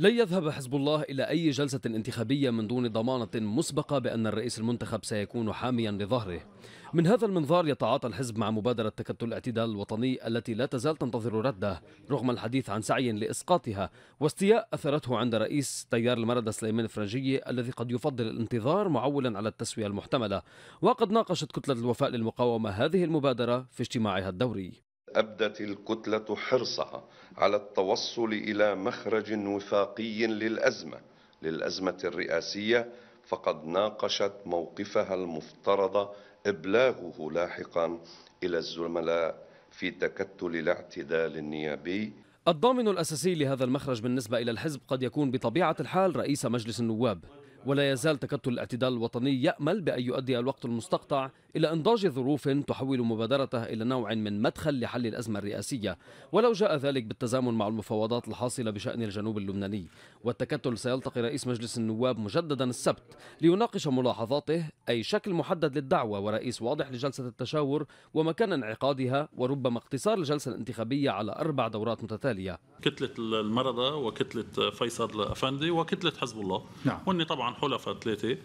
لن يذهب حزب الله إلى أي جلسة انتخابية من دون ضمانة مسبقة بأن الرئيس المنتخب سيكون حاميا لظهره من هذا المنظار يتعاطى الحزب مع مبادرة تكتل الاعتدال الوطني التي لا تزال تنتظر رده رغم الحديث عن سعي لإسقاطها واستياء أثرته عند رئيس تيار المردة سليمان الفرنجي الذي قد يفضل الانتظار معولا على التسوية المحتملة وقد ناقشت كتلة الوفاء للمقاومة هذه المبادرة في اجتماعها الدوري أبدت الكتلة حرصها على التوصل إلى مخرج وفاقي للأزمة للأزمة الرئاسية فقد ناقشت موقفها المفترض إبلاغه لاحقا إلى الزملاء في تكتل الاعتدال النيابي الضامن الأساسي لهذا المخرج بالنسبة إلى الحزب قد يكون بطبيعة الحال رئيس مجلس النواب ولا يزال تكتل الاعتدال الوطني يأمل بأن يؤدي الوقت المستقطع إلى إنضاج ظروف تحول مبادرته إلى نوع من مدخل لحل الأزمة الرئاسية ولو جاء ذلك بالتزامن مع المفاوضات الحاصلة بشأن الجنوب اللبناني والتكتل سيلتقي رئيس مجلس النواب مجددا السبت ليناقش ملاحظاته أي شكل محدد للدعوة ورئيس واضح لجلسة التشاور ومكان انعقادها وربما اقتصار الجلسة الانتخابية على أربع دورات متتالية كتلة المرضى وكتلة فيصل أفندي وكتلة حزب الله نعم. هن طبعا عن حلفاء ثلاثه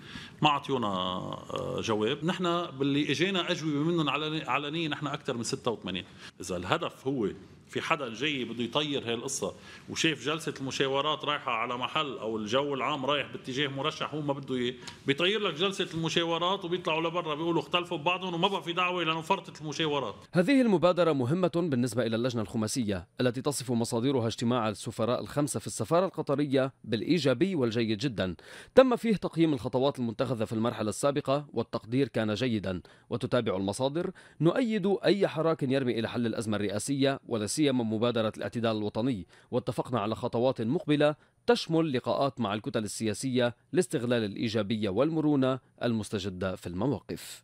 ما عطيونا آه، جواب نحن باللي اجينا اجوبه منهم علنيه نحن اكثر من 86 اذا الهدف هو في حدا جاي بده يطير هي القصة وشاف جلسة المشاورات رايحة على محل أو الجو العام رايح باتجاه مرشح هو ما بده إيه بيطير لك جلسة المشاورات وبيطلعوا لبرا بيقولوا اختلفوا ببعضهم وما بقى في دعوة لأنه فرطت المشاورات هذه المبادرة مهمة بالنسبة إلى اللجنة الخماسية التي تصف مصادرها اجتماع السفراء الخمسة في السفارة القطرية بالإيجابي والجيد جدا تم فيه تقييم الخطوات المتخذة في المرحلة السابقة والتقدير كان جيدا وتتابع المصادر نؤيد أي حراك يرمي إلى حل الأزمة الرئاسية ولا سيما مبادرة الاعتدال الوطني واتفقنا على خطوات مقبلة تشمل لقاءات مع الكتل السياسية لاستغلال الإيجابية والمرونة المستجدة في المواقف